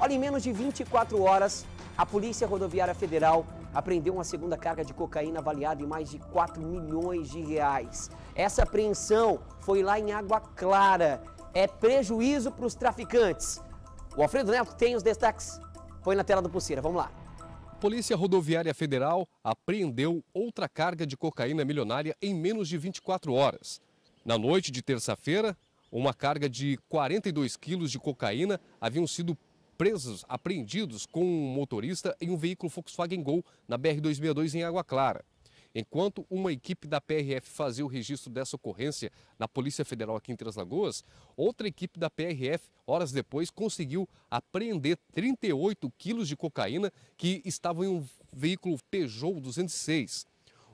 Olha, em menos de 24 horas, a Polícia Rodoviária Federal apreendeu uma segunda carga de cocaína avaliada em mais de 4 milhões de reais. Essa apreensão foi lá em Água Clara. É prejuízo para os traficantes. O Alfredo Neto tem os destaques. Põe na tela do Pulseira, vamos lá. Polícia Rodoviária Federal apreendeu outra carga de cocaína milionária em menos de 24 horas. Na noite de terça-feira, uma carga de 42 quilos de cocaína haviam sido presos, apreendidos com um motorista em um veículo Volkswagen Gol na BR-262 em Água Clara. Enquanto uma equipe da PRF fazia o registro dessa ocorrência na Polícia Federal aqui em Três Lagoas, outra equipe da PRF, horas depois, conseguiu apreender 38 quilos de cocaína que estavam em um veículo Peugeot 206.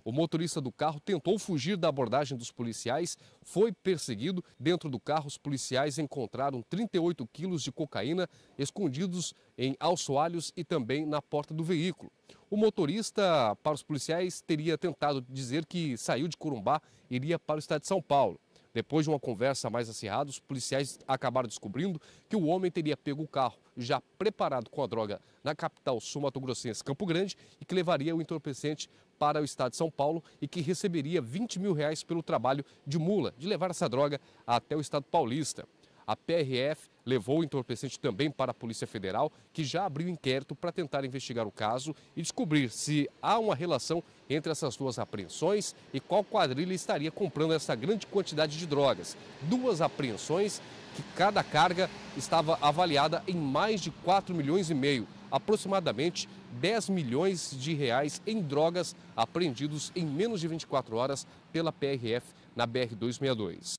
O motorista do carro tentou fugir da abordagem dos policiais, foi perseguido. Dentro do carro, os policiais encontraram 38 quilos de cocaína escondidos em alçoalhos e também na porta do veículo. O motorista, para os policiais, teria tentado dizer que saiu de Corumbá e iria para o estado de São Paulo. Depois de uma conversa mais acirrada, os policiais acabaram descobrindo que o homem teria pego o carro já preparado com a droga na capital sul-mato-grossense, Campo Grande, e que levaria o entorpecente para o estado de São Paulo e que receberia 20 mil reais pelo trabalho de mula, de levar essa droga até o estado paulista. A PRF levou o entorpecente também para a Polícia Federal, que já abriu inquérito para tentar investigar o caso e descobrir se há uma relação entre essas duas apreensões e qual quadrilha estaria comprando essa grande quantidade de drogas. Duas apreensões que cada carga estava avaliada em mais de 4 milhões e meio, aproximadamente 10 milhões de reais em drogas apreendidos em menos de 24 horas pela PRF na BR 262.